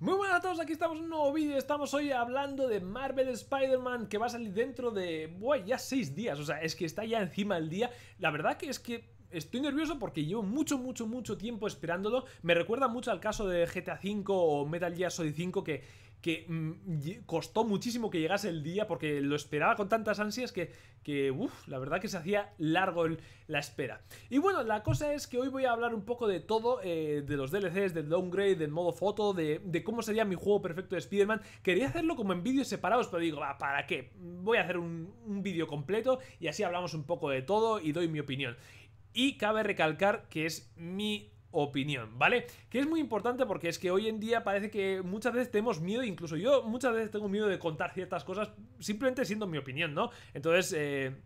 Muy buenas a todos, aquí estamos en un nuevo vídeo, estamos hoy hablando de Marvel Spider-Man que va a salir dentro de, bueno, ya 6 días, o sea, es que está ya encima del día, la verdad que es que estoy nervioso porque llevo mucho, mucho, mucho tiempo esperándolo. Me recuerda mucho al caso de GTA V o Metal Gear Solid 5 que que mm, costó muchísimo que llegase el día porque lo esperaba con tantas ansias que, que uff, la verdad que se hacía largo la espera. Y bueno, la cosa es que hoy voy a hablar un poco de todo, eh, de los DLCs, del downgrade, del modo foto, de, cómo sería mi juego perfecto de Spider-Man. Quería hacerlo como en vídeos separados, pero digo, ¿para qué? Voy a hacer un, un vídeo completo y así hablamos un poco de todo y doy mi opinión. Y cabe recalcar que es mi opinión, ¿vale? Que es muy importante porque es que hoy en día parece que muchas veces tenemos miedo, incluso yo muchas veces tengo miedo de contar ciertas cosas simplemente siendo mi opinión, ¿no? Entonces, eh,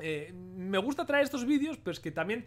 eh, me gusta traer estos vídeos, pero es que también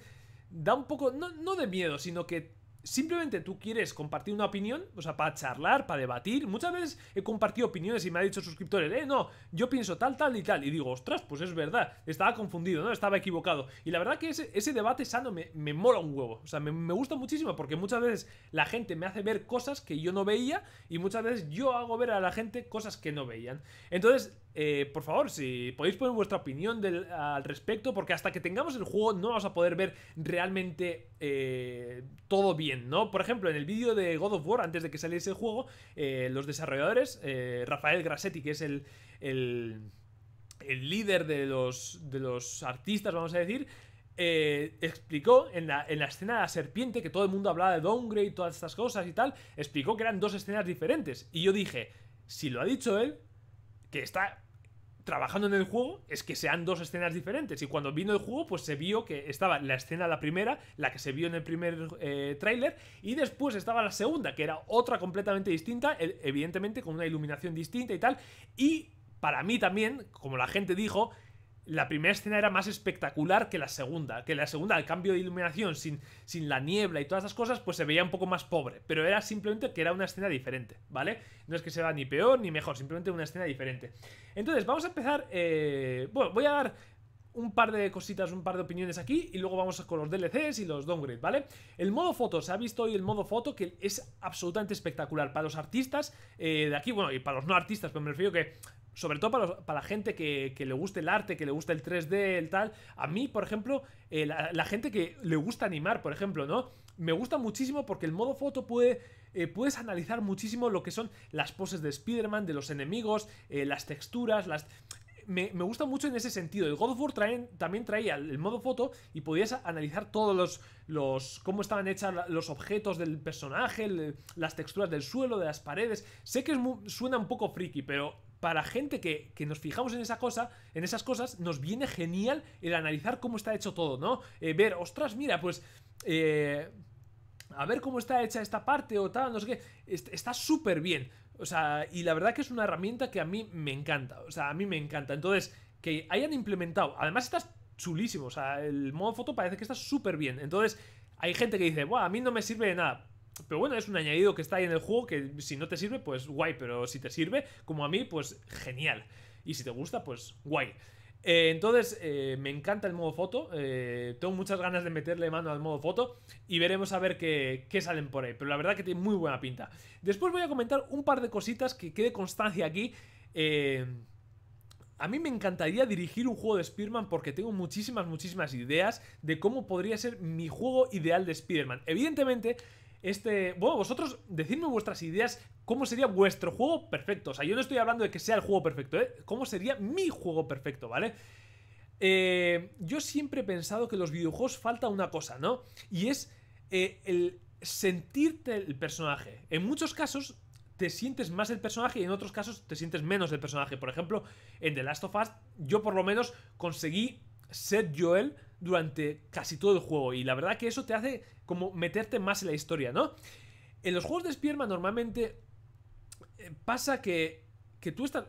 da un poco, no, no de miedo, sino que simplemente tú quieres compartir una opinión, o sea, para charlar, para debatir. Muchas veces he compartido opiniones y me ha dicho suscriptores, eh, no, yo pienso tal, tal y tal. Y digo, ostras, pues es verdad, estaba confundido, ¿no? Estaba equivocado. Y la verdad que ese, debate sano me, mola un huevo. O sea, me, gusta muchísimo porque muchas veces la gente me hace ver cosas que yo no veía y muchas veces yo hago ver a la gente cosas que no veían. Entonces, eh, por favor, si podéis poner vuestra opinión al respecto, porque hasta que tengamos el juego no vamos a poder ver realmente eh, todo bien, ¿no? Por ejemplo, en el vídeo de God of War, antes de que saliese el juego, eh, los desarrolladores, Rafael Grassetti, que es el, el, líder de los, de los artistas, vamos a decir, explicó en la, en la, escena de la serpiente, que todo el mundo hablaba de downgrade y todas estas cosas y tal, explicó que eran dos escenas diferentes. Y yo dije, si lo ha dicho él, que está trabajando en el juego es que sean dos escenas diferentes. Y cuando vino el juego, pues se vio que estaba la escena la primera, la que se vio en el primer trailer... Eh, tráiler, y después estaba la segunda, que era otra completamente distinta, e, evidentemente con una iluminación distinta y tal. Y para mí también, como la gente dijo, la primera escena era más espectacular que la segunda. Que la segunda, al cambio de iluminación, sin, sin la niebla y todas esas cosas, pues se veía un poco más pobre. Pero era simplemente que era una escena diferente, ¿vale? No es que sea ni peor ni mejor, simplemente una escena diferente. Entonces, vamos a empezar... Eh, bueno, voy a dar un par de cositas, un par de opiniones aquí y luego vamos con los DLCs y los downgrade, ¿vale? El modo foto, se ha visto hoy el modo foto que es absolutamente espectacular para los artistas eh, de aquí, bueno, y para los no artistas, pero me refiero que sobre todo para, la gente que, le guste el arte, que le gusta el 3D, el tal. A mí, por ejemplo, eh, la, gente que le gusta animar, por ejemplo, ¿no? Me gusta muchísimo porque el modo foto puede, eh, puedes analizar muchísimo lo que son las poses de Spider-Man, de los enemigos, las texturas, las me, gusta mucho en ese sentido. El God of War también traía el modo foto y podías analizar todos los, los cómo estaban hechos los objetos del personaje, las texturas del suelo, de las paredes. Sé que suena un poco friki, pero para gente que, nos fijamos en esa cosa, en esas cosas, nos viene genial el analizar cómo está hecho todo, ¿no? Eh, ver, ostras, mira, pues. Eh, a ver cómo está hecha esta parte o tal, no sé qué. Está súper bien. O sea, y la verdad que es una herramienta que a mí me encanta. O sea, a mí me encanta. Entonces, que hayan implementado. Además, estás chulísimo. O sea, el modo foto parece que está súper bien. Entonces, hay gente que dice, Buah, a mí no me sirve de nada. Pero bueno, es un añadido que está ahí en el juego que si no te sirve, pues guay. Pero si te sirve, como a mí, pues genial. Y si te gusta, pues guay. Eh, entonces, eh, me encanta el modo foto. Eh, tengo muchas ganas de meterle mano al modo foto y veremos a ver qué, qué, salen por ahí. Pero la verdad que tiene muy buena pinta. Después voy a comentar un par de cositas que quede constancia aquí. a mí me encantaría dirigir un juego de Spider-Man porque tengo muchísimas, muchísimas ideas de cómo podría ser mi juego ideal de Spider-Man. Evidentemente, este... Bueno, vosotros decidme vuestras ideas, cómo sería vuestro juego perfecto. O sea, yo no estoy hablando de que sea el juego perfecto, ¿eh? Cómo sería mi juego perfecto, ¿vale? Eh, yo siempre he pensado que en los videojuegos falta una cosa, ¿no? Y es eh, el sentirte el personaje. En muchos casos te sientes más el personaje y en otros casos te sientes menos el personaje. Por ejemplo, en The Last of Us, yo por lo menos conseguí ser Joel durante casi todo el juego. Y la verdad que eso te hace como meterte más en la historia, ¿no? En los juegos de spider normalmente eh, pasa que, que tú estás...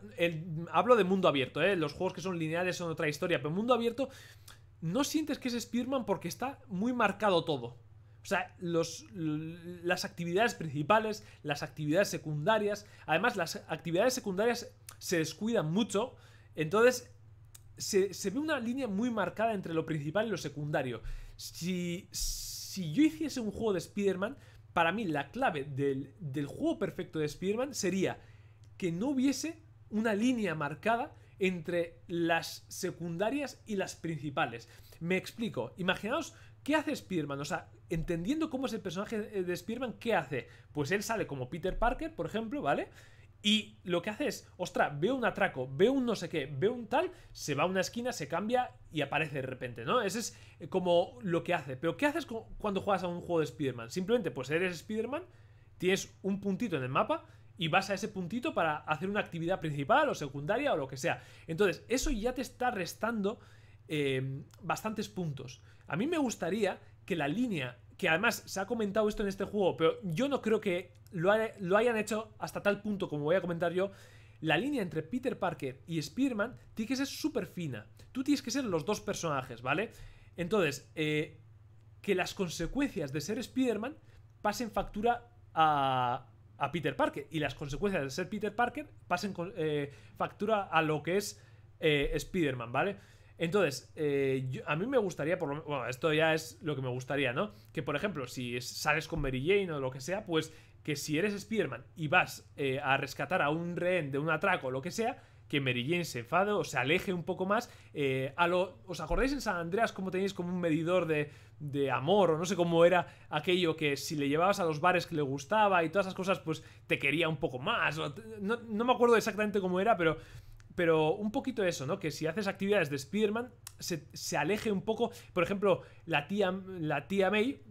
hablo de mundo abierto, ¿eh? Los juegos que son lineales son otra historia, pero mundo abierto no sientes que es spider porque está muy marcado todo. O sea, los, las actividades principales, las actividades secundarias. Además, las actividades secundarias se descuidan mucho. Entonces, se, se ve una línea muy marcada entre lo principal y lo secundario. si si yo hiciese un juego de Spider-Man, para mí la clave del, juego perfecto de Spider-Man sería que no hubiese una línea marcada entre las secundarias y las principales. Me explico, imaginaos qué hace Spider-Man, o sea, entendiendo cómo es el personaje de Spider-Man, ¿qué hace? Pues él sale como Peter Parker, por ejemplo, ¿vale? Y lo que hace es, ostras, veo un atraco, veo un no sé qué, veo un tal, se va a una esquina, se cambia y aparece de repente, ¿no? Ese es eh, como lo que hace. Pero ¿qué haces cuando juegas a un juego de Spider-Man? Simplemente, pues eres Spider-Man, tienes un puntito en el mapa y vas a ese puntito para hacer una actividad principal o secundaria o lo que sea. Entonces, eso ya te está restando em, bastantes puntos. A mí me gustaría que la línea, que además se ha comentado esto en este juego, pero yo no creo que lo, hayan hecho hasta tal punto, como voy a comentar yo, la línea entre Peter Parker y Spearman tiene que ser súper fina. Tú tienes que ser los dos personajes, ¿vale? Entonces, eh, que las consecuencias de ser Spider-Man pasen factura a, a, Peter Parker y las consecuencias de ser Peter Parker pasen eh, factura a lo que es eh, Spider-Man, ¿vale? Entonces, a mí me gustaría, por lo, bueno, esto ya es lo que me gustaría, ¿no? Que por ejemplo, si sales con Mary Jane o lo que sea, pues que si eres Spider-Man y vas eh, a rescatar a un rehén de un atraco o lo que sea, que Mary Jane se enfade o se aleje un poco más. Eh, a ¿Os acordáis en San Andreas cómo tenéis como un medidor de, amor o no sé cómo era aquello que si le llevabas a los bares que le gustaba y todas esas cosas, pues te quería un poco más? no, me acuerdo exactamente cómo era, pero, pero un poquito eso, ¿no? Que si haces actividades de Spider-Man, se, aleje un poco. Por ejemplo, la tía, la tía May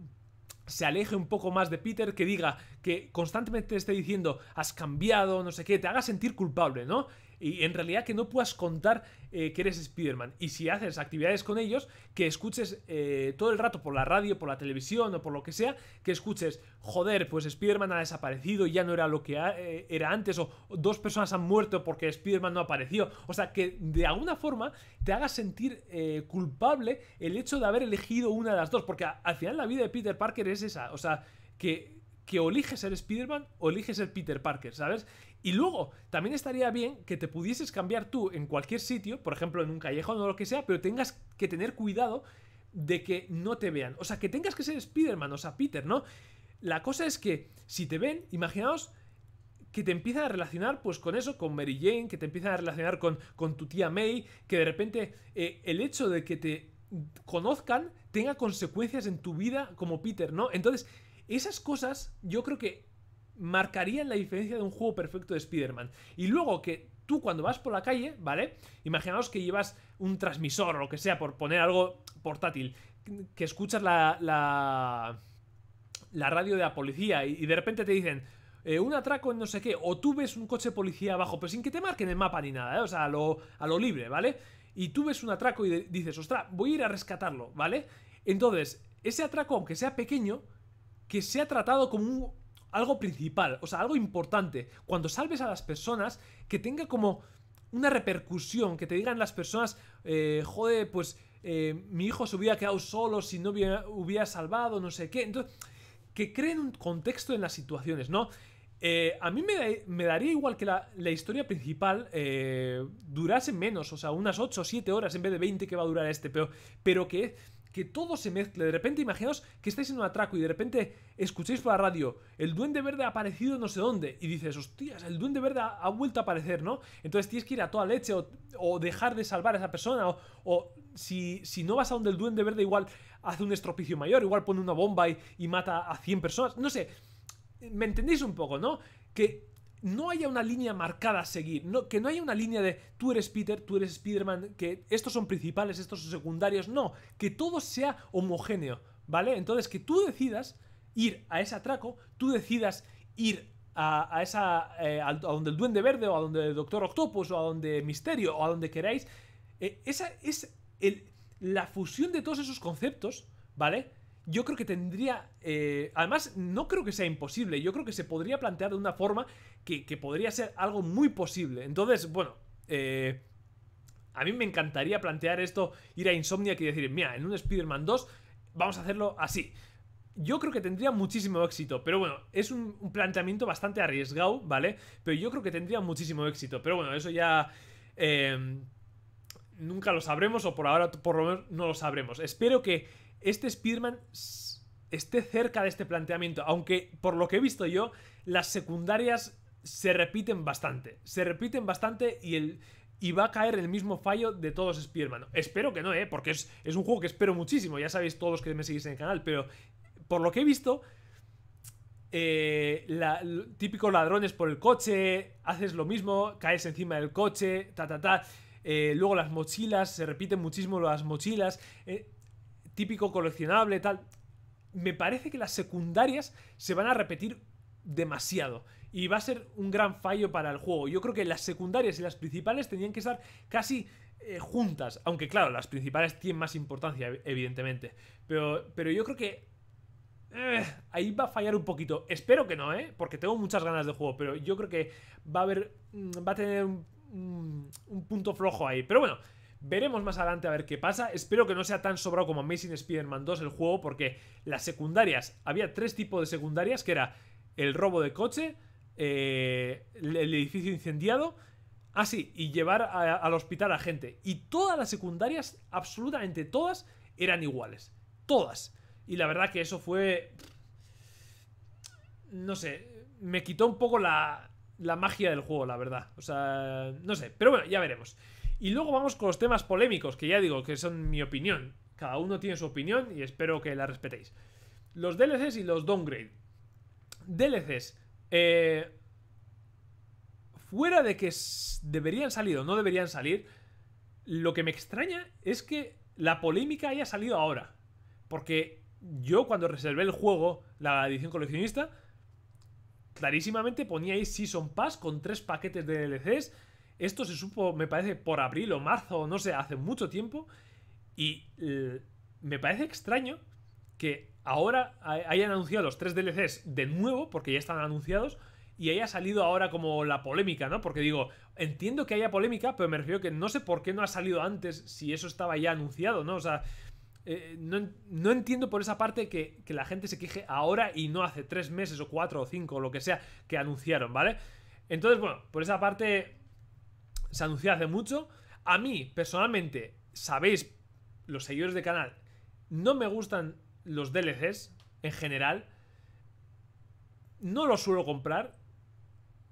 se aleje un poco más de Peter, que diga que constantemente te esté diciendo, has cambiado, no sé qué, te haga sentir culpable, ¿no? Y en realidad que no puedas contar eh, que eres Spider-Man. Y si haces actividades con ellos, que escuches eh, todo el rato por la radio, por la televisión o por lo que sea, que escuches, joder, pues Spider-Man ha desaparecido y ya no era lo que eh, era antes, o dos personas han muerto porque Spider-Man no apareció. O sea, que de alguna forma te hagas sentir culpable el hecho de haber elegido una de las dos. Porque al final la vida de Peter Parker es esa. O sea, que que o eliges ser Spider-Man o eliges ser Peter Parker, ¿sabes? Y luego, también estaría bien que te pudieses cambiar tú en cualquier sitio, por ejemplo, en un callejón o lo que sea, pero tengas que tener cuidado de que no te vean. O sea, que tengas que ser Spider-Man, o sea, Peter, ¿no? La cosa es que si te ven, imaginaos que te empiezan a relacionar pues con eso, con Mary Jane, que te empiezan a relacionar con, con tu tía May, que de repente eh, el hecho de que te conozcan tenga consecuencias en tu vida como Peter, ¿no? Entonces, esas cosas yo creo que marcarían la diferencia de un juego perfecto de Spider-Man. Y luego que tú cuando vas por la calle, ¿vale? Imaginaos que llevas un transmisor o lo que sea, por poner algo portátil, que escuchas la, la, radio de la policía y, de repente te dicen... Eh, un atraco en no sé qué, o tú ves un coche policía abajo, pero sin que te marquen el mapa ni nada, ¿eh? o sea, a lo, libre, ¿vale? Y tú ves un atraco y dices, ostras, voy a ir a rescatarlo, ¿vale? Entonces, ese atraco, aunque sea pequeño, que se ha tratado como un algo principal, o sea, algo importante. Cuando salves a las personas, que tenga como una repercusión, que te digan las personas, eh, joder, pues eh, mi hijo se hubiera quedado solo si no hubiera, salvado, no sé qué. Entonces, que creen un contexto en las situaciones, ¿no? Eh, a mí me, daría igual que la, historia principal eh, durase menos, o sea, unas 8 o 7 horas en vez de 20 que va a durar este, pero, pero que que todo se mezcle. De repente, imaginaos que estáis en un atraco y de repente escucháis por la radio, el duende verde ha aparecido no sé dónde, y dices, hostias, el duende verde ha, vuelto a aparecer, ¿no? Entonces tienes que ir a toda leche o, dejar de salvar a esa persona, o, si, no vas a donde el duende verde, igual hace un estropicio mayor, igual pone una bomba y, y mata a 100 personas, no sé. ¿Me entendéis un poco, no? Que no haya una línea marcada a seguir, que no haya una línea de tú eres Peter, tú eres Spider-Man, que estos son principales, estos son secundarios, no, que todo sea homogéneo, ¿vale? Entonces que tú decidas ir a ese atraco, tú decidas ir a, a esa eh, a, donde el Duende Verde o a donde el Doctor Octopus o a donde Misterio o a donde queráis, eh, esa es la fusión de todos esos conceptos, ¿vale? yo creo que tendría. Eh, además, no creo que sea imposible. Yo creo que se podría plantear de una forma que, podría ser algo muy posible. Entonces, bueno, eh, a mí me encantaría plantear esto, ir a Insomnia y decir, mira, en un Spider-Man 2 vamos a hacerlo así. Yo creo que tendría muchísimo éxito, pero bueno, es un, planteamiento bastante arriesgado, ¿vale? Pero yo creo que tendría muchísimo éxito, pero bueno, eso ya... Em, nunca lo sabremos, o por ahora por lo menos no lo sabremos. Espero que este Spider-Man esté cerca de este planteamiento, aunque por lo que he visto yo, las secundarias se repiten bastante. Se repiten bastante y, y va a caer el mismo fallo de todos spider Espero que no, ¿eh? Porque es, un juego que espero muchísimo. Ya sabéis todos que me seguís en el canal. Pero por lo que he visto, eh, típicos ladrones por el coche, haces lo mismo, caes encima del coche, ta, ta, ta. Eh, luego las mochilas, se repiten muchísimo las mochilas. Eh, típico coleccionable, tal. Me parece que las secundarias se van a repetir demasiado y va a ser un gran fallo para el juego. Yo creo que las secundarias y las principales tenían que estar casi eh, juntas, aunque claro, las principales tienen más importancia, evidentemente. Pero, pero yo creo que eh, ahí va a fallar un poquito. Espero que no, ¿eh? Porque tengo muchas ganas de juego, pero yo creo que va a haber, mm, va a tener mm, un, punto flojo ahí. Pero bueno, Veremos más adelante a ver qué pasa. Espero que no sea tan sobrado como Amazing Spider-Man 2 el juego, porque las secundarias, había tres tipos de secundarias, que era el robo de coche, eh, el, edificio incendiado. Ah, sí, y llevar al hospital a gente. Y todas las secundarias, absolutamente todas, eran iguales. Todas. Y la verdad que eso fue... No sé, me quitó un poco la, la magia del juego, la verdad. O sea, no sé, pero bueno, ya veremos. Y luego vamos con los temas polémicos, que ya digo que son mi opinión. Cada uno tiene su opinión y espero que la respetéis. Los DLCs y los downgrade. DLCs. Eh, fuera de que deberían salir o no deberían salir, lo que me extraña es que la polémica haya salido ahora. Porque yo cuando reservé el juego, la edición coleccionista, clarísimamente ponía ahí Season Pass con tres paquetes de DLCs. Esto se supo, me parece, por abril o marzo, no sé, hace mucho tiempo. Y me parece extraño que ahora hayan anunciado los tres DLCs de nuevo, porque ya están anunciados, y haya salido ahora como la polémica, ¿no? Porque digo, entiendo que haya polémica, pero me refiero que no sé por qué no ha salido antes si eso estaba ya anunciado, ¿no? O sea, eh, no, entiendo por esa parte que, que, la gente se queje ahora y no hace tres meses o cuatro o cinco o lo que sea que anunciaron, ¿vale? Entonces, bueno, por esa parte se anunció hace mucho. A mí, personalmente, sabéis, los seguidores de canal, no me gustan los DLCs en general, no los suelo comprar.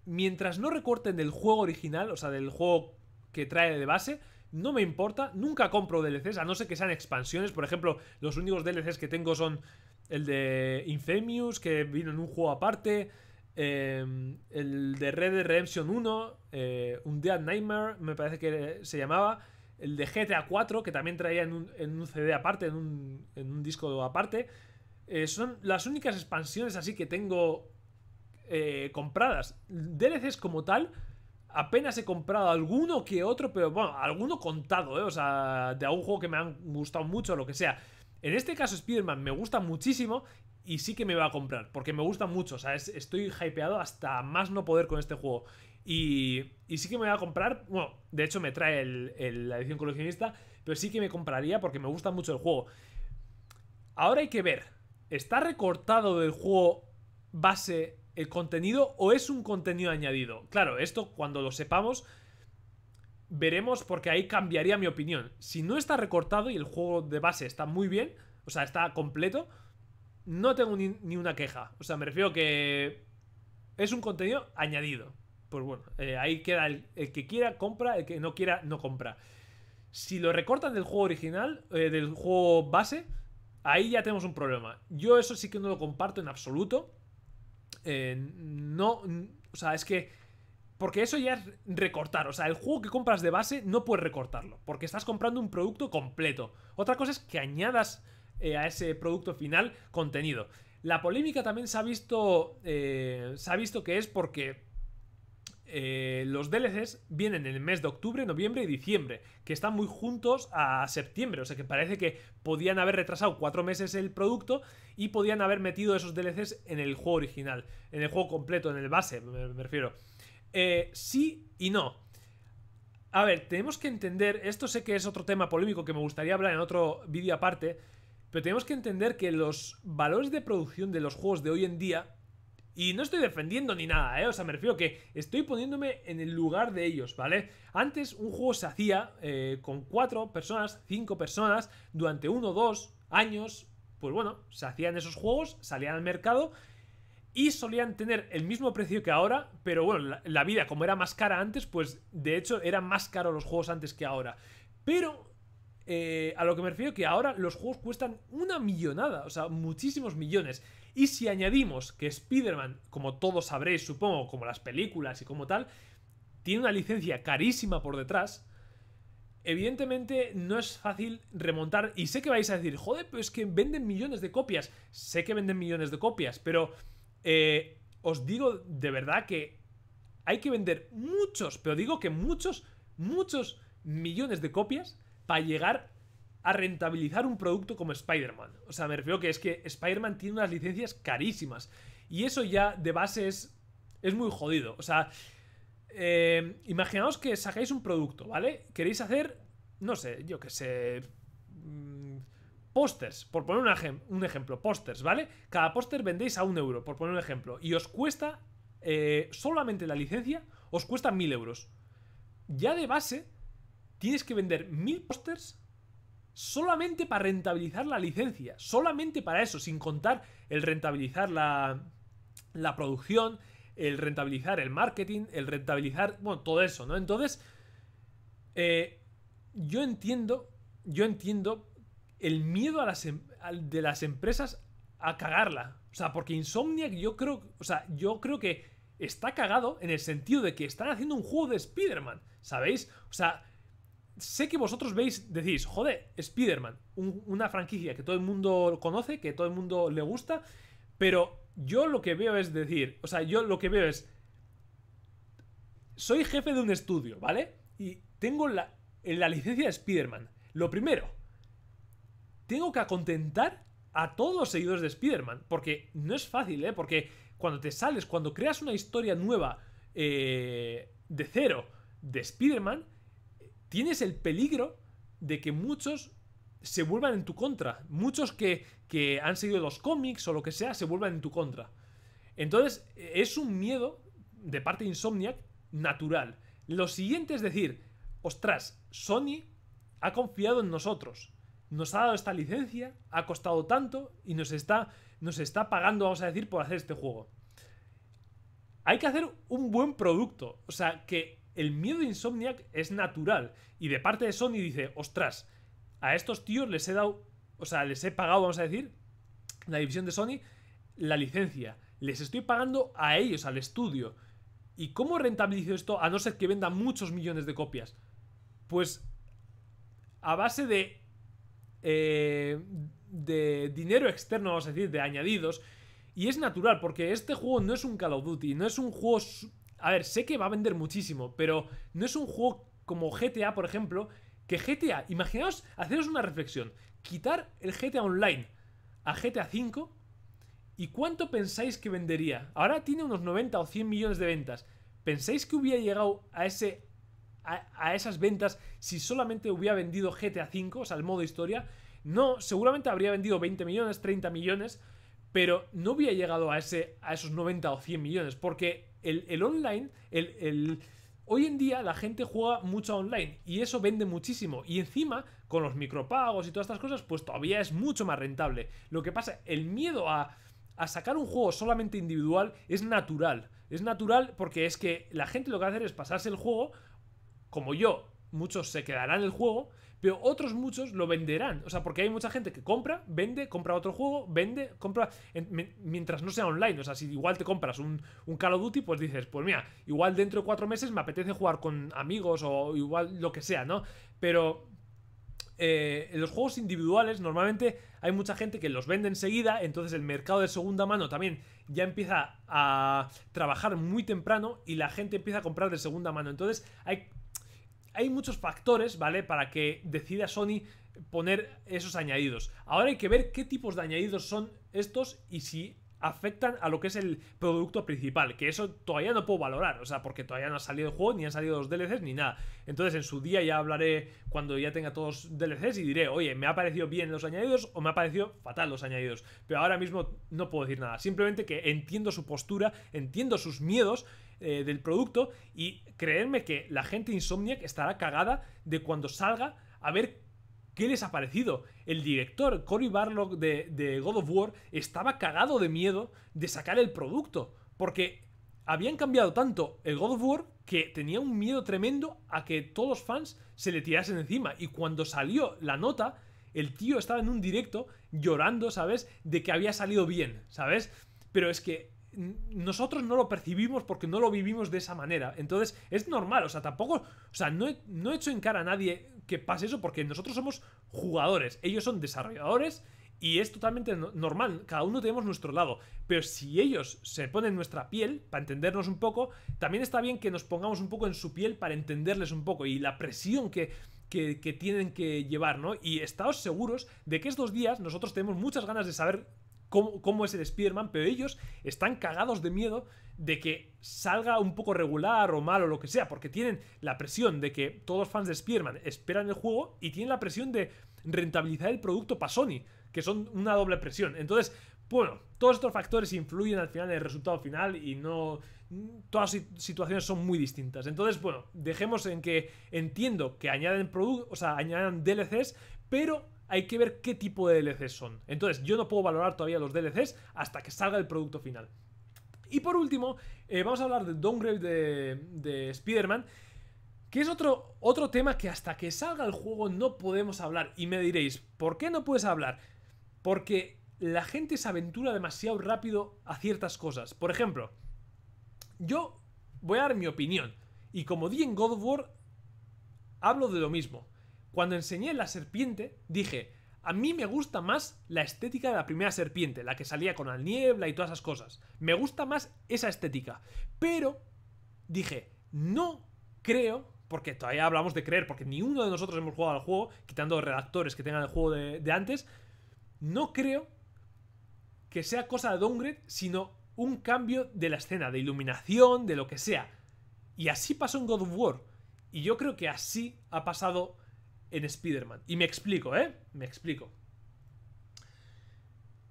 Mientras no recorten del juego original, o sea, del juego que trae de base, no me importa. Nunca compro DLCs, a no ser que sean expansiones. Por ejemplo, los únicos DLCs que tengo son el de Infamous, que vino en un juego aparte. Em, el de Red Redemption 1, eh, un Dead Nightmare, me parece que se llamaba el de GTA 4, que también traía en un, CD aparte, en un, disco aparte. Eh, son las únicas expansiones así que tengo eh, compradas. DLCs como tal, apenas he comprado alguno que otro, pero bueno, alguno contado, ¿eh? O sea, de algún juego que me han gustado mucho, lo que sea. En este caso, Spider-Man me gusta muchísimo y sí que me va a comprar, porque me gusta mucho. O sea, estoy hypeado hasta más no poder con este juego. Y, sí que me voy a comprar. Bueno, de hecho me trae la edición coleccionista, pero sí que me compraría porque me gusta mucho el juego. Ahora hay que ver: ¿está recortado del juego base el contenido o es un contenido añadido? Claro, esto cuando lo sepamos, veremos porque ahí cambiaría mi opinión. Si no está recortado y el juego de base está muy bien, o sea, está completo, no tengo ni una queja. O sea, me refiero que es un contenido añadido pues bueno, eh, ahí queda el, que quiera compra, el que no quiera no compra. Si lo recortan del juego original, eh, del juego base, ahí ya tenemos un problema. Yo eso sí que no lo comparto en absoluto. Eh, no, o sea, es que... Porque eso ya es recortar. O sea, el juego que compras de base no puedes recortarlo. Porque estás comprando un producto completo. Otra cosa es que añadas a ese producto final contenido. La polémica también se ha visto. se ha visto que es porque eh, los DLCs vienen en el mes de octubre, noviembre y diciembre, que están muy juntos a septiembre, o sea que parece que podían haber retrasado cuatro meses el producto y podían haber metido esos DLCs en el juego original, en el juego completo, en el base, me, refiero. Eh, sí y no. A ver, tenemos que entender, esto sé que es otro tema polémico que me gustaría hablar en otro vídeo aparte, pero tenemos que entender que los valores de producción de los juegos de hoy en día y no estoy defendiendo ni nada, ¿eh? O sea, me refiero que estoy poniéndome en el lugar de ellos, ¿vale? Antes un juego se hacía eh, con cuatro personas, cinco personas, durante uno o dos años, pues bueno, se hacían esos juegos, salían al mercado y solían tener el mismo precio que ahora, pero bueno, la, vida como era más cara antes, pues de hecho eran más caros los juegos antes que ahora. Pero eh, a lo que me refiero que ahora los juegos cuestan una millonada, o sea, muchísimos millones. Y si añadimos que Spider-Man, como todos sabréis, supongo, como las películas y como tal, tiene una licencia carísima por detrás, evidentemente no es fácil remontar. Y sé que vais a decir, joder, pero es que venden millones de copias. Sé que venden millones de copias, pero eh, os digo de verdad que hay que vender muchos, pero digo que muchos, muchos millones de copias para llegar a rentabilizar un producto como Spider-Man. O sea, me refiero que es que Spider-Man tiene unas licencias carísimas. Y eso ya de base es, es muy jodido. O sea, eh, imaginaos que sacáis un producto, ¿vale? Queréis hacer, no sé, yo qué sé... Mm, pósters, por poner un, ejemplo, pósters, ¿vale? Cada póster vendéis a un euro, por poner un ejemplo. Y os cuesta, eh, solamente la licencia, os cuesta mil euros. Ya de base, tienes que vender mil pósters solamente para rentabilizar la licencia, solamente para eso, sin contar el rentabilizar la, la producción, el rentabilizar el marketing, el rentabilizar, bueno, todo eso, ¿no? Entonces, eh, yo entiendo, yo entiendo el miedo a las, em, de las empresas a cagarla. O sea, porque Insomniac yo creo, o sea, yo creo que está cagado en el sentido de que están haciendo un juego de Spider-Man, ¿sabéis? O sea, sé que vosotros veis, decís, joder, Spider-Man, una franquicia que todo el mundo conoce, que todo el mundo le gusta, pero yo lo que veo es decir, o sea, yo lo que veo es, soy jefe de un estudio, ¿vale? Y tengo la, la licencia de Spider-Man. Lo primero, tengo que acontentar a todos los seguidores de Spider-Man, porque no es fácil, ¿eh? Porque cuando te sales, cuando creas una historia nueva eh, de cero de Spider-Man, tienes el peligro de que muchos se vuelvan en tu contra. Muchos que, han seguido los cómics o lo que sea se vuelvan en tu contra. Entonces, e-, es un miedo de parte de Insomniac natural. Lo siguiente es decir, ostras, Sony ha confiado en nosotros. Nos ha dado esta licencia, ha costado tanto y nos está, nos está pagando, vamos a decir, por hacer este juego. Hay que hacer un buen producto. O sea, que el miedo de Insomniac es natural. Y de parte de Sony dice, ostras, a estos tíos les he dado, o sea, les he pagado, vamos a decir, la división de Sony, la licencia. Les estoy pagando a ellos, al estudio. ¿Y cómo rentabilizo esto a no ser que venda muchos millones de copias? Pues a base de... Eh, de dinero externo, vamos a decir, de añadidos. Y es natural, porque este juego no es un Call of Duty, no es un juego a ver, sé que va a vender muchísimo, pero no es un juego como GTA, por ejemplo, que GTA, imaginaos, haceros una reflexión, quitar el GTA Online a GTA V y cuánto pensáis que vendería. Ahora tiene unos 90 o 100 millones de ventas. ¿Pensáis que hubiera llegado a ese a, esas ventas si solamente hubiera vendido GTA V, o sea, el modo historia? No, seguramente habría vendido 20 millones, 30 millones, pero no hubiera llegado a, ese, a esos 90 o 100 millones, porque el, online, el, hoy en día la gente juega mucho online y eso vende muchísimo. Y encima, con los micropagos y todas estas cosas, pues todavía es mucho más rentable. Lo que pasa, el miedo a, a sacar un juego solamente individual es natural. Es natural porque es que la gente lo que va a hacer es pasarse el juego, como yo, muchos se quedarán en el juego pero otros muchos lo venderán. O sea, porque hay mucha gente que compra, vende, compra otro juego, vende, compra. mientras no sea online. O sea, si igual te compras un, un, Call of Duty, pues dices, pues mira, igual dentro de cuatro meses me apetece jugar con amigos o igual lo que sea, ¿no? Pero. Eh, en los juegos individuales normalmente hay mucha gente que los vende enseguida, entonces el mercado de segunda mano también ya empieza a trabajar muy temprano y la gente empieza a comprar de segunda mano. Entonces hay hay muchos factores, ¿vale? Para que decida Sony poner esos añadidos. Ahora hay que ver qué tipos de añadidos son estos y si afectan a lo que es el producto principal, que eso todavía no puedo valorar, o sea, porque todavía no ha salido el juego, ni han salido los DLCs, ni nada. Entonces en su día ya hablaré cuando ya tenga todos los DLCs y diré, oye, me ha parecido bien los añadidos o me ha parecido fatal los añadidos. Pero ahora mismo no puedo decir nada, simplemente que entiendo su postura, entiendo sus miedos eh, del producto. Y creerme que la gente Insomniac estará cagada de cuando salga a ver ¿Qué les ha parecido? El director Cory Barlog de, de, God of War estaba cagado de miedo de sacar el producto, porque habían cambiado tanto el God of War que tenía un miedo tremendo a que todos los fans se le tirasen encima. Y cuando salió la nota, el tío estaba en un directo llorando, ¿sabes? De que había salido bien, ¿sabes? Pero es que nosotros no lo percibimos porque no lo vivimos de esa manera. Entonces, es normal, o sea, tampoco, o sea, no he, no hecho en cara a nadie que pase eso porque nosotros somos jugadores, ellos son desarrolladores y es totalmente normal, cada uno tenemos nuestro lado. Pero si ellos se ponen nuestra piel para entendernos un poco, también está bien que nos pongamos un poco en su piel para entenderles un poco y la presión que, que, que tienen que llevar, ¿no? Y estáos seguros de que estos días nosotros tenemos muchas ganas de saber cómo, es el spider pero ellos están cagados de miedo de que salga un poco regular o mal o lo que sea, porque tienen la presión de que todos los fans de spider esperan el juego y tienen la presión de rentabilizar el producto para Sony, que son una doble presión. Entonces, bueno, todos estos factores influyen al final en el resultado final y no. Todas las situaciones son muy distintas. Entonces, bueno, dejemos en que entiendo que añaden o sea, añaden DLCs, pero hay que ver qué tipo de DLCs son. Entonces, yo no puedo valorar todavía los DLCs hasta que salga el producto final. Y por último, eh, vamos a hablar del downgrade de, de Spider-Man. Que es otro, otro tema que hasta que salga el juego no podemos hablar. Y me diréis, ¿por qué no puedes hablar? Porque la gente se aventura demasiado rápido a ciertas cosas. Por ejemplo, yo voy a dar mi opinión. Y como di en God of War, hablo de lo mismo. Cuando enseñé la serpiente, dije, a mí me gusta más la estética de la primera serpiente, la que salía con la niebla y todas esas cosas. Me gusta más esa estética. Pero dije, no creo, porque todavía hablamos de creer, porque ni uno de nosotros hemos jugado al juego, quitando redactores que tengan el juego de, de antes, no creo que sea cosa de downgrade, sino un cambio de la escena, de iluminación, de lo que sea. Y así pasó en God of War. Y yo creo que así ha pasado en Spider-Man. Y me explico, ¿eh? Me explico.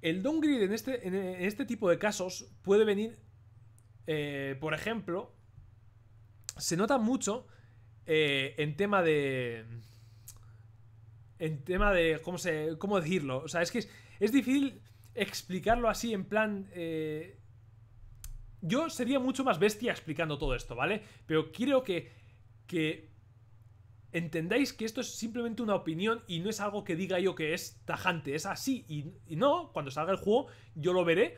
El downgrade en este, en este tipo de casos puede venir, eh, por ejemplo, se nota mucho eh, en tema de... En tema de... ¿Cómo, se, cómo decirlo? O sea, es que es, difícil explicarlo así en plan... Eh, yo sería mucho más bestia explicando todo esto, ¿vale? Pero quiero que, que entendáis que esto es simplemente una opinión y no es algo que diga yo que es tajante, es así. Y, no, cuando salga el juego yo lo veré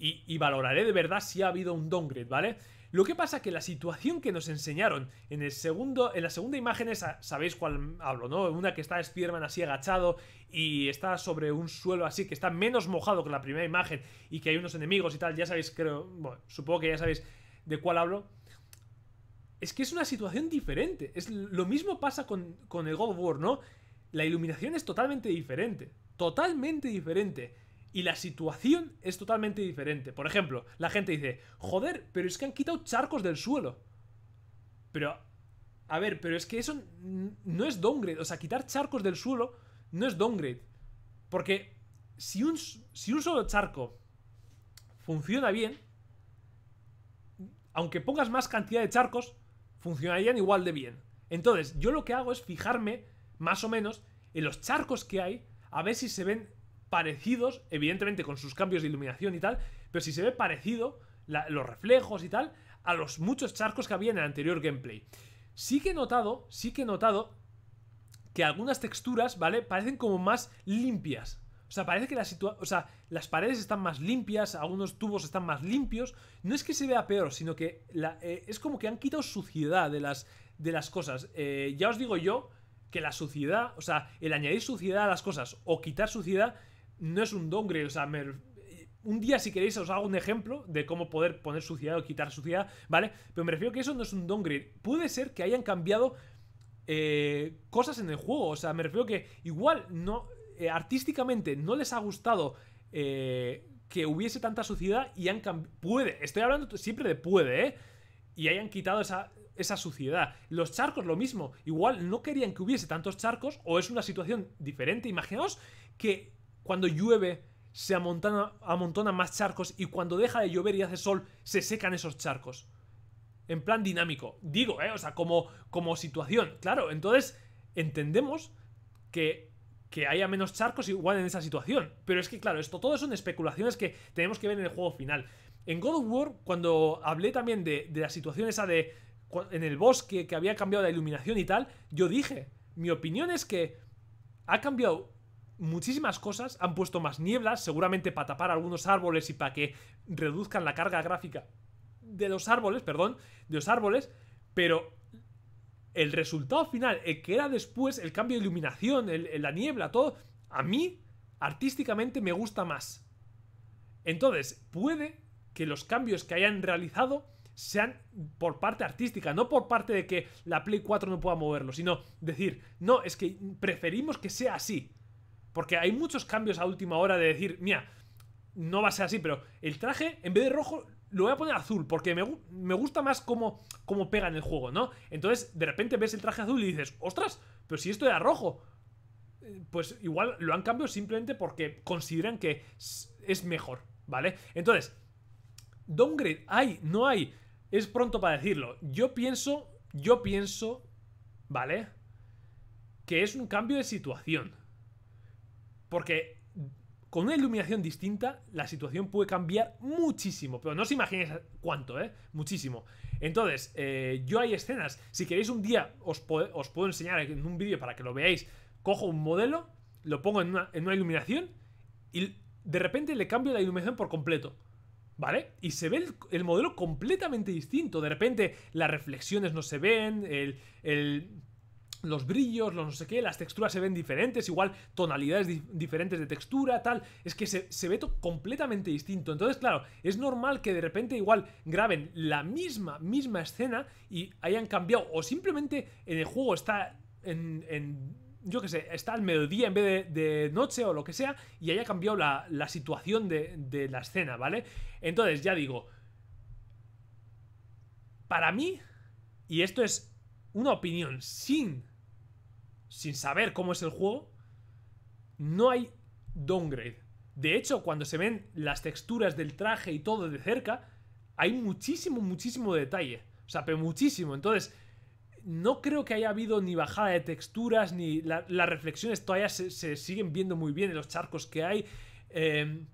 y, valoraré de verdad si ha habido un downgrade, ¿vale? Lo que pasa que la situación que nos enseñaron en, el segundo, en la segunda imagen es, sabéis cuál hablo, ¿no? Una que está Spiderman así agachado y está sobre un suelo así, que está menos mojado que la primera imagen y que hay unos enemigos y tal, ya sabéis, creo, bueno, supongo que ya sabéis de cuál hablo es que es una situación diferente. Es, lo mismo pasa con, el God War, ¿no? La iluminación es totalmente diferente. Totalmente diferente. Y la situación es totalmente diferente. Por ejemplo, la gente dice, joder, pero es que han quitado charcos del suelo. Pero, a ver, pero es que eso no es downgrade. O sea, quitar charcos del suelo no es downgrade. Porque si un, si un solo charco funciona bien, aunque pongas más cantidad de charcos, funcionarían igual de bien. Entonces, yo lo que hago es fijarme, más o menos, en los charcos que hay, a ver si se ven parecidos, evidentemente con sus cambios de iluminación y tal, pero si se ve parecido los reflejos y tal a los muchos charcos que había en el anterior gameplay. Sí que he notado, sí que he notado que algunas texturas, ¿vale? Parecen como más limpias, o sea, parece que la o sea, las paredes están más limpias, algunos tubos están más limpios. No es que se vea peor, sino que eh, es como que han quitado suciedad de las, de las cosas. Eh, ya os digo yo que la suciedad, o sea, el añadir suciedad a las cosas o quitar suciedad no es un downgrade. O sea, eh, un día si queréis os hago un ejemplo de cómo poder poner suciedad o quitar suciedad, ¿vale? Pero me refiero que eso no es un downgrade. Puede ser que hayan cambiado cosas en el juego. O sea, me refiero que igual no. Eh, artísticamente no les ha gustado eh, que hubiese tanta suciedad y han Puede, estoy hablando siempre de puede, ¿eh? Y hayan quitado esa, esa suciedad. Los charcos, lo mismo. Igual no querían que hubiese tantos charcos o es una situación diferente. Imaginaos que cuando llueve se amontonan más charcos y cuando deja de llover y hace sol se secan esos charcos. En plan dinámico. Digo, ¿eh? O sea, como, como situación. Claro, entonces entendemos que que haya menos charcos igual en esa situación. Pero es que, claro, esto todo son especulaciones que tenemos que ver en el juego final. En God of War, cuando hablé también de, la situación esa de en el bosque que había cambiado la iluminación y tal, yo dije, mi opinión es que ha cambiado muchísimas cosas, han puesto más nieblas, seguramente para tapar algunos árboles y para que reduzcan la carga gráfica de los árboles, perdón, de los árboles, pero el resultado final, el que era después, el cambio de iluminación, el, la niebla, todo, a mí artísticamente me gusta más. Entonces, puede que los cambios que hayan realizado sean por parte artística, no por parte de que la Play 4 no pueda moverlo, sino decir, no, es que preferimos que sea así. Porque hay muchos cambios a última hora de decir, mira, no va a ser así, pero el traje, en vez de rojo, lo voy a poner azul porque me, gusta más cómo, cómo, pega en el juego, ¿no? Entonces, de repente ves el traje azul y dices, ostras, pero si esto era rojo. Eh, pues igual lo han cambiado simplemente porque consideran que es mejor, ¿vale? Entonces, downgrade, hay, no hay. Es pronto para decirlo. Yo pienso, yo pienso, ¿vale? Que es un cambio de situación. Porque con una iluminación distinta, la situación puede cambiar muchísimo. Pero no os imaginéis cuánto, ¿eh? Muchísimo. Entonces, eh, yo hay escenas. Si queréis un día, os, puedo enseñar en un vídeo para que lo veáis. Cojo un modelo, lo pongo en una, iluminación y de repente le cambio la iluminación por completo. ¿Vale? Y se ve el, el modelo completamente distinto. De repente las reflexiones no se ven, el, el los brillos, los no sé qué, las texturas se ven diferentes, igual tonalidades diferentes de textura, tal, es que se, se ve completamente distinto. Entonces, claro, es normal que de repente igual graben la misma, misma escena y hayan cambiado, o simplemente en el juego está en, yo qué sé, está al mediodía en vez de, noche o lo que sea, y haya cambiado la, situación de, de, la escena, ¿vale? Entonces, ya digo, para mí, y esto es una opinión sin, sin saber cómo es el juego, no hay downgrade. De hecho, cuando se ven las texturas del traje y todo de cerca, hay muchísimo, muchísimo detalle. O sea, pero muchísimo. Entonces, no creo que haya habido ni bajada de texturas, ni las reflexiones todavía se, siguen viendo muy bien en los charcos que hay. Em,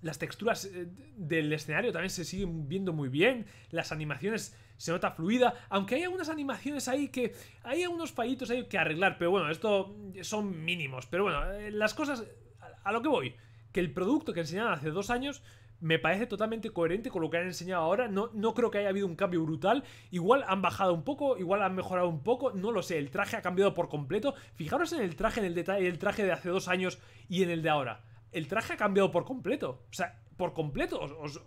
las texturas eh, del escenario también se siguen viendo muy bien. Las animaciones se nota fluida, aunque hay algunas animaciones ahí que hay algunos fallitos ahí que arreglar, pero bueno, esto son mínimos, pero bueno, eh, las cosas a lo que voy, que el producto que enseñaron hace dos años me parece totalmente coherente con lo que han enseñado ahora. No, no creo que haya habido un cambio brutal. Igual han bajado un poco, igual han mejorado un poco, no lo sé. El traje ha cambiado por completo. Fijaros en el traje, en el detalle traje de hace dos años y en el de ahora. El traje ha cambiado por completo. O sea, por completo,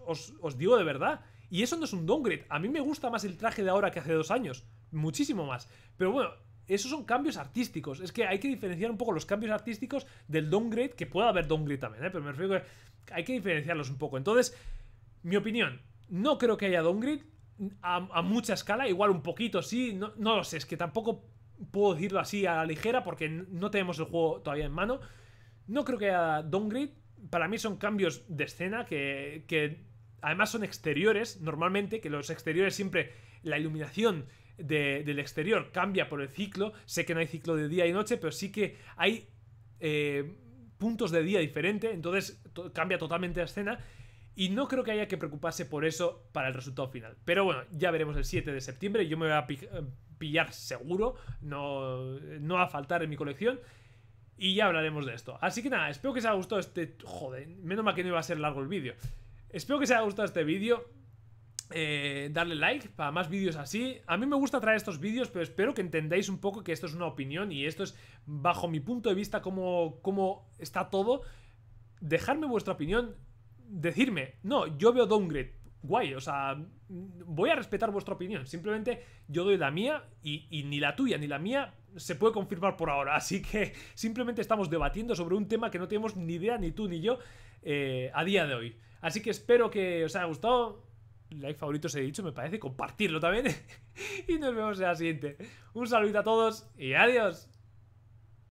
os digo de verdad. Y eso no es un downgrade. A mí me gusta más el traje de ahora que hace dos años. Muchísimo más. Pero bueno, esos son cambios artísticos. Es que hay que diferenciar un poco los cambios artísticos del downgrade, que pueda haber downgrade también, ¿eh? pero me refiero que hay que diferenciarlos un poco. Entonces, mi opinión, no creo que haya downgrade a, a mucha escala, igual un poquito, sí, no, lo sé, es que tampoco puedo decirlo así a la ligera porque no tenemos el juego todavía en mano. No creo que haya downgrade. Para mí son cambios de escena que, que además son exteriores, normalmente, que los exteriores siempre la iluminación del exterior cambia por el ciclo. Sé que no hay ciclo de día y noche, pero sí que hay eh, puntos de día diferente, entonces cambia totalmente la escena. Y no creo que haya que preocuparse por eso para el resultado final. Pero bueno, ya veremos el 7 de septiembre. Yo me voy a eh, pillar seguro. No, no va a faltar en mi colección. Y ya hablaremos de esto. Así que nada, espero que os haya gustado este... Joder, menos mal que no iba a ser largo el vídeo. Espero que os haya gustado este vídeo. Eh, darle like para más vídeos así. A mí me gusta traer estos vídeos, pero espero que entendáis un poco que esto es una opinión y esto es bajo mi punto de vista cómo, está todo. Dejarme vuestra opinión, decirme, no, yo veo downgrade, guay, o sea, voy a respetar vuestra opinión, simplemente yo doy la mía y, ni la tuya ni la mía se puede confirmar por ahora, así que simplemente estamos debatiendo sobre un tema que no tenemos ni idea ni tú ni yo eh, a día de hoy. Así que espero que os haya gustado. Like, favorito, se he dicho, me parece. Compartirlo también. y nos vemos en la siguiente. Un saludo a todos y adiós.